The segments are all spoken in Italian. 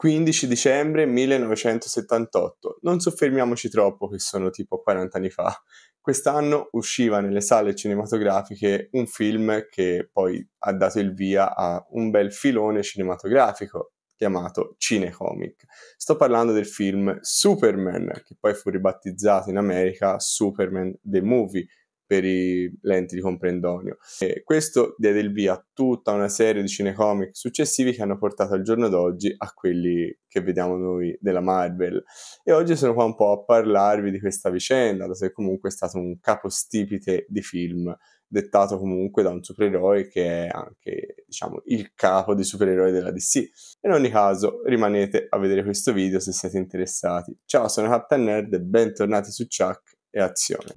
15 dicembre 1978. Non soffermiamoci troppo che sono tipo 40 anni fa. Quest'anno usciva nelle sale cinematografiche un film che poi ha dato il via a un bel filone cinematografico chiamato Cinecomic. Sto parlando del film Superman, che poi fu ribattezzato in America Superman The Movie, per i lenti di comprendonio. E questo diede il via a tutta una serie di cinecomic successivi che hanno portato al giorno d'oggi a quelli che vediamo noi della Marvel. E oggi sono qua un po' a parlarvi di questa vicenda, dato che comunque è stato un capostipite di film dettato comunque da un supereroe che è anche, diciamo, il capo dei supereroi della DC. E in ogni caso, rimanete a vedere questo video se siete interessati. Ciao, sono Captain Nerd e bentornati su Chuck e azione.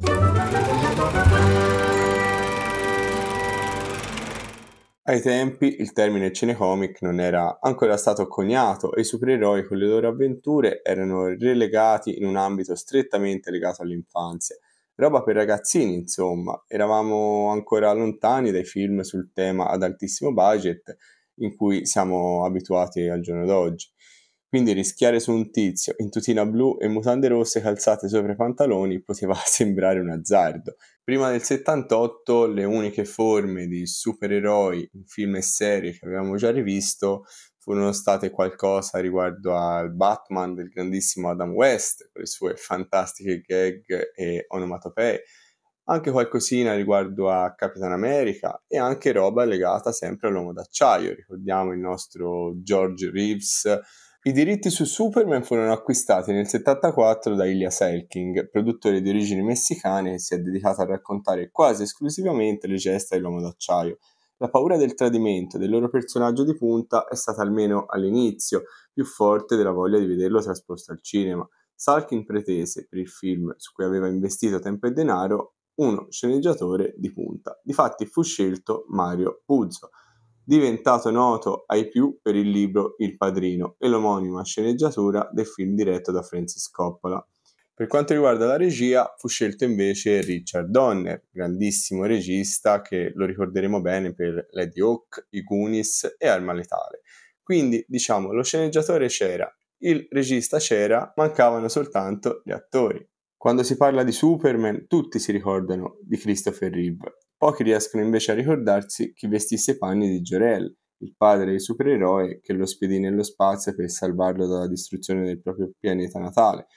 Ai tempi il termine cinecomic non era ancora stato coniato e i supereroi con le loro avventure erano relegati in un ambito strettamente legato all'infanzia. Roba per ragazzini, insomma, eravamo ancora lontani dai film sul tema ad altissimo budget in cui siamo abituati al giorno d'oggi. Quindi rischiare su un tizio in tutina blu e mutande rosse calzate sopra i pantaloni poteva sembrare un azzardo. Prima del 78 le uniche forme di supereroi in film e serie che avevamo già rivisto furono state qualcosa riguardo al Batman del grandissimo Adam West, con le sue fantastiche gag e onomatopee, anche qualcosina riguardo a Capitan America e anche roba legata sempre all'uomo d'acciaio. Ricordiamo il nostro George Reeves i diritti su Superman furono acquistati nel 1974 da Ilya Selking, produttore di origini messicane che si è dedicato a raccontare quasi esclusivamente le gesta dell'uomo d'acciaio. La paura del tradimento del loro personaggio di punta è stata almeno all'inizio più forte della voglia di vederlo trasposto al cinema. Salkin pretese per il film su cui aveva investito tempo e denaro uno sceneggiatore di punta. Difatti fu scelto Mario Puzzo, diventato noto ai più per il libro Il Padrino e l'omonima sceneggiatura del film diretto da Francis Coppola. Per quanto riguarda la regia, fu scelto invece Richard Donner, grandissimo regista che lo ricorderemo bene per Lady Hawk, I Goonies e Arma Letale. Quindi, diciamo, lo sceneggiatore c'era, il regista c'era, mancavano soltanto gli attori. Quando si parla di Superman, tutti si ricordano di Christopher Reeve. Pochi riescono invece a ricordarsi chi vestisse i panni di Jorel, il padre del supereroe che lo spedì nello spazio per salvarlo dalla distruzione del proprio pianeta natale.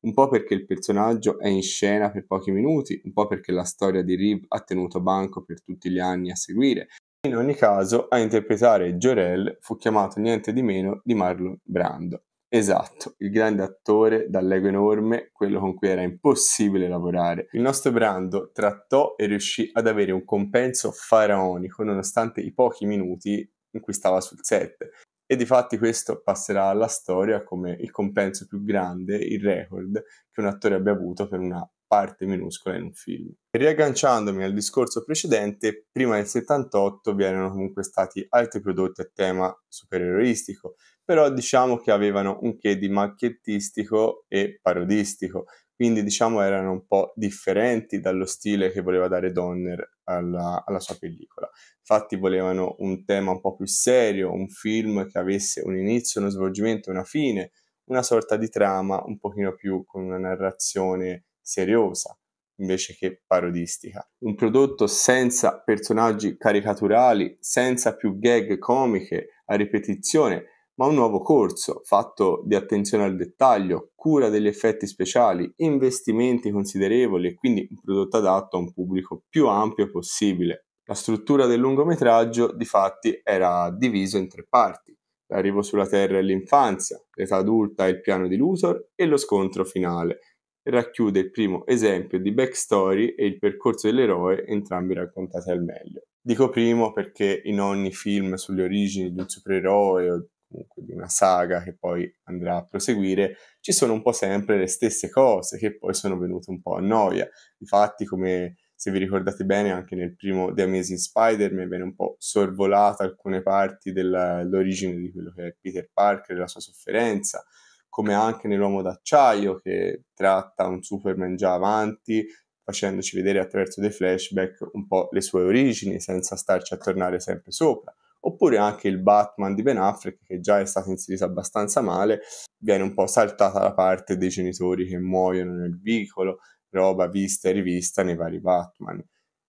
Un po' perché il personaggio è in scena per pochi minuti, un po' perché la storia di Reeve ha tenuto banco per tutti gli anni a seguire. In ogni caso, a interpretare Jorel fu chiamato niente di meno di Marlon Brando. Esatto, il grande attore dall'ego enorme, quello con cui era impossibile lavorare. Il nostro Brando trattò e riuscì ad avere un compenso faraonico nonostante i pochi minuti in cui stava sul set. E di fatti questo passerà alla storia come il compenso più grande, il record, che un attore abbia avuto per una parte minuscola in un film. Riagganciandomi al discorso precedente, prima del 78 vi erano comunque stati altri prodotti a tema supereroistico, però diciamo che avevano un che di macchiettistico e parodistico, quindi diciamo erano un po' differenti dallo stile che voleva dare Donner alla, alla, sua pellicola. Infatti volevano un tema un po' più serio, un film che avesse un inizio, uno svolgimento, una fine, una sorta di trama un pochino più con una narrazione seriosa invece che parodistica. Un prodotto senza personaggi caricaturali, senza più gag comiche a ripetizione, ma un nuovo corso fatto di attenzione al dettaglio, cura degli effetti speciali, investimenti considerevoli e quindi un prodotto adatto a un pubblico più ampio possibile. La struttura del lungometraggio, difatti, era divisa in tre parti: l'arrivo sulla Terra e l'infanzia, l'età adulta e il piano di Luthor e lo scontro finale. Racchiude il primo esempio di backstory e il percorso dell'eroe, entrambi raccontati al meglio. Dico primo perché in ogni film sulle origini di un supereroe o comunque di una saga che poi andrà a proseguire, ci sono un po' sempre le stesse cose che poi sono venute un po' a noia. Infatti, come se vi ricordate bene, anche nel primo The Amazing Spider man viene un po' sorvolata alcune parti dell'origine di quello che è Peter Parker e la sua sofferenza, come anche nell'Uomo d'Acciaio che tratta un Superman già avanti, facendoci vedere attraverso dei flashback un po' le sue origini senza starci a tornare sempre sopra oppure anche il Batman di Ben Affleck che già è stato inserito abbastanza male, viene un po' saltata la parte dei genitori che muoiono nel vicolo, roba vista e rivista nei vari Batman.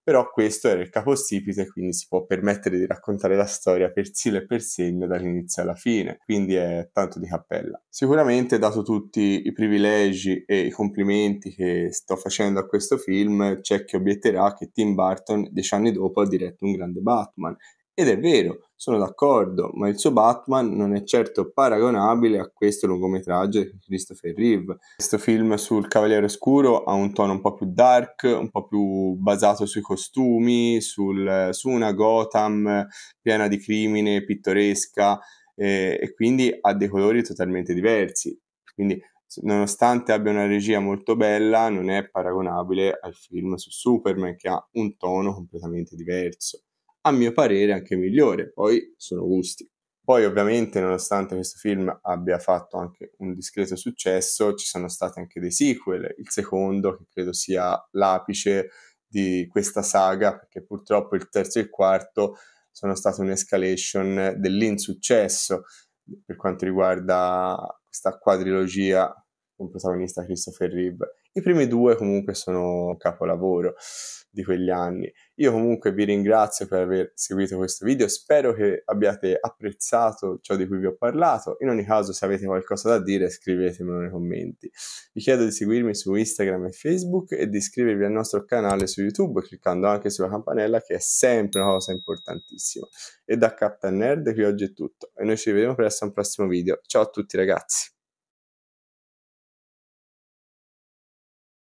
Però questo era il capostipite, quindi si può permettere di raccontare la storia per silo e per segno dall'inizio alla fine, quindi è tanto di cappella. Sicuramente, dato tutti i privilegi e i complimenti che sto facendo a questo film, c'è chi obietterà che Tim Burton, dieci anni dopo, ha diretto un grande Batman, ed è vero, sono d'accordo, ma il suo Batman non è certo paragonabile a questo lungometraggio di Christopher Reeve. Questo film sul Cavaliere Oscuro ha un tono un po' più dark, un po' più basato sui costumi, sul, su una Gotham piena di crimine, pittoresca, eh, e quindi ha dei colori totalmente diversi. Quindi, nonostante abbia una regia molto bella, non è paragonabile al film su Superman che ha un tono completamente diverso a mio parere anche migliore, poi sono gusti. Poi ovviamente nonostante questo film abbia fatto anche un discreto successo, ci sono stati anche dei sequel, il secondo che credo sia l'apice di questa saga, perché purtroppo il terzo e il quarto sono stati un'escalation dell'insuccesso per quanto riguarda questa quadrilogia con protagonista Christopher Reeve. I primi due comunque sono un capolavoro di quegli anni. Io comunque vi ringrazio per aver seguito questo video, spero che abbiate apprezzato ciò di cui vi ho parlato, in ogni caso se avete qualcosa da dire scrivetemelo nei commenti. Vi chiedo di seguirmi su Instagram e Facebook e di iscrivervi al nostro canale su YouTube cliccando anche sulla campanella che è sempre una cosa importantissima. E da Captain Nerd qui oggi è tutto e noi ci vediamo presto a un prossimo video. Ciao a tutti ragazzi!